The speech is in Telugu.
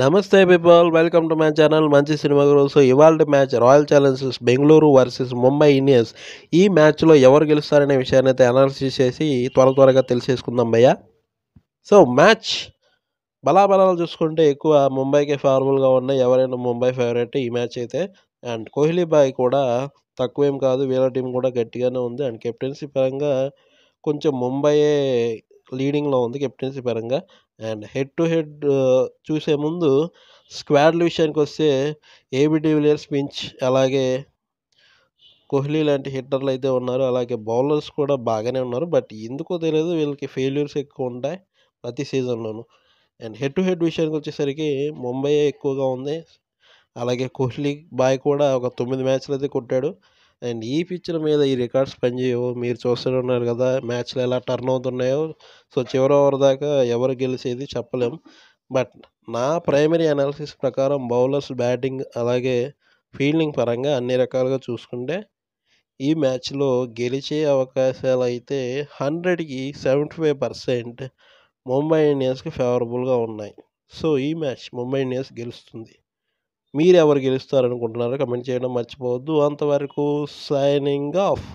నమస్తే people welcome to my channel మంచి సినిమా గురించి ఇవాళ match royal challengers Bengaluru versus Mumbai Indians ఈ మ్యాచ్లో ఎవరు గెలుస్తారనే విషయాన్ని అయితే అనాలిసిస్ చేసి త్వర త్వరగా తెలిసేసుకుందాం భయ్య సో మ్యాచ్ బలాబలాలు చూసుకుంటే ఎక్కువ ముంబైకే ఫేవరబుల్గా ఉన్నాయి ఎవరైనా ముంబై ఫేవరెట్ ఈ మ్యాచ్ అయితే అండ్ కోహ్లీ బాయ్ కూడా తక్కువేం కాదు వీళ్ళ టీం కూడా గట్టిగానే ఉంది అండ్ కెప్టెన్సీ పరంగా కొంచెం ముంబై లీడింగ్లో ఉంది కెప్టెన్సీ పరంగా అండ్ హెడ్ టు హెడ్ చూసే ముందు స్క్వాడ్ల విషయానికి వస్తే ఏబి డివిలియర్స్ పించ్ అలాగే కోహ్లీ లాంటి హిట్టర్లు అయితే ఉన్నారు అలాగే బౌలర్స్ కూడా బాగానే ఉన్నారు బట్ ఎందుకో తెలియదు వీళ్ళకి ఫెయిల్యూర్స్ ఎక్కువ ఉంటాయి ప్రతి సీజన్లోనూ అండ్ హెడ్ టు హెడ్ విషయానికి వచ్చేసరికి ముంబై ఎక్కువగా ఉంది అలాగే కోహ్లీ బాయ్ కూడా ఒక తొమ్మిది మ్యాచ్లు అయితే కొట్టాడు అండ్ ఈ పిచ్చర్ మీద ఈ రికార్డ్స్ పనిచేయవు మీరు చూస్తూనే ఉన్నారు కదా మ్యాచ్లు ఎలా టర్న్ అవుతున్నాయో సో చివరి ఓవర్ దాకా ఎవరు గెలిచేది చెప్పలేం బట్ నా ప్రైమరీ అనాలిసిస్ ప్రకారం బౌలర్స్ బ్యాటింగ్ అలాగే ఫీల్డింగ్ పరంగా అన్ని రకాలుగా చూసుకుంటే ఈ మ్యాచ్లో గెలిచే అవకాశాలు అయితే హండ్రెడ్కి సెవెంటీ ఫైవ్ పర్సెంట్ ముంబై ఇండియన్స్కి ఫేవరబుల్గా ఉన్నాయి సో ఈ మ్యాచ్ ముంబై ఇండియన్స్ గెలుస్తుంది మీరెవరు గెలుస్తారనుకుంటున్నారో కమెంట్ చేయడం మర్చిపోవద్దు అంతవరకు సైనింగ్ ఆఫ్